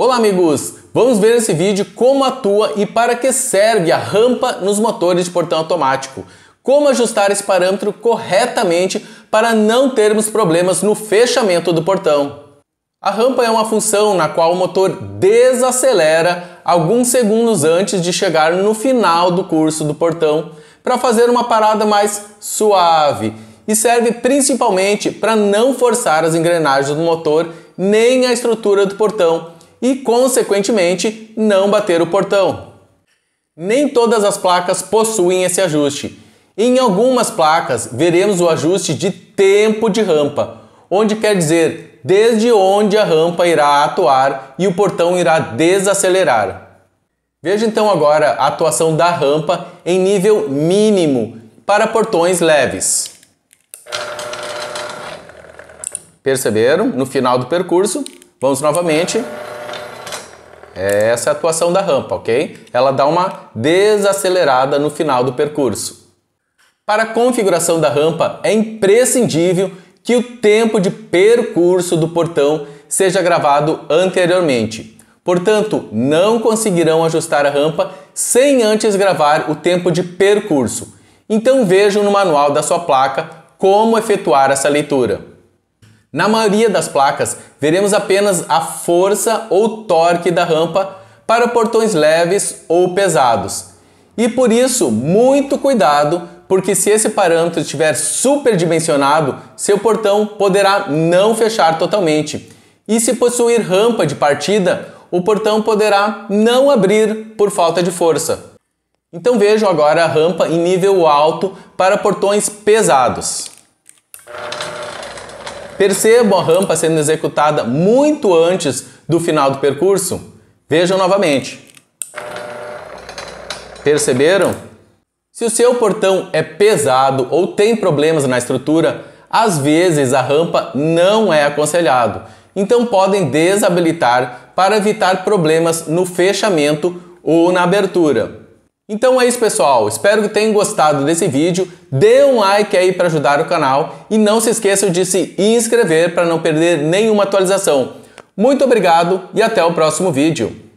Olá amigos, vamos ver nesse vídeo como atua e para que serve a rampa nos motores de portão automático. Como ajustar esse parâmetro corretamente para não termos problemas no fechamento do portão. A rampa é uma função na qual o motor desacelera alguns segundos antes de chegar no final do curso do portão para fazer uma parada mais suave e serve principalmente para não forçar as engrenagens do motor nem a estrutura do portão e, consequentemente, não bater o portão. Nem todas as placas possuem esse ajuste. Em algumas placas, veremos o ajuste de tempo de rampa, onde quer dizer desde onde a rampa irá atuar e o portão irá desacelerar. Veja então agora a atuação da rampa em nível mínimo para portões leves. Perceberam? No final do percurso, vamos novamente. É essa a atuação da rampa, ok? Ela dá uma desacelerada no final do percurso. Para a configuração da rampa, é imprescindível que o tempo de percurso do portão seja gravado anteriormente. Portanto, não conseguirão ajustar a rampa sem antes gravar o tempo de percurso. Então vejam no manual da sua placa como efetuar essa leitura. Na maioria das placas, veremos apenas a força ou torque da rampa para portões leves ou pesados. E por isso, muito cuidado, porque se esse parâmetro estiver superdimensionado, seu portão poderá não fechar totalmente. E se possuir rampa de partida, o portão poderá não abrir por falta de força. Então vejam agora a rampa em nível alto para portões pesados. Percebam a rampa sendo executada muito antes do final do percurso? Vejam novamente. Perceberam? Se o seu portão é pesado ou tem problemas na estrutura, às vezes a rampa não é aconselhado. Então podem desabilitar para evitar problemas no fechamento ou na abertura. Então é isso pessoal, espero que tenham gostado desse vídeo, dê um like aí para ajudar o canal e não se esqueçam de se inscrever para não perder nenhuma atualização. Muito obrigado e até o próximo vídeo.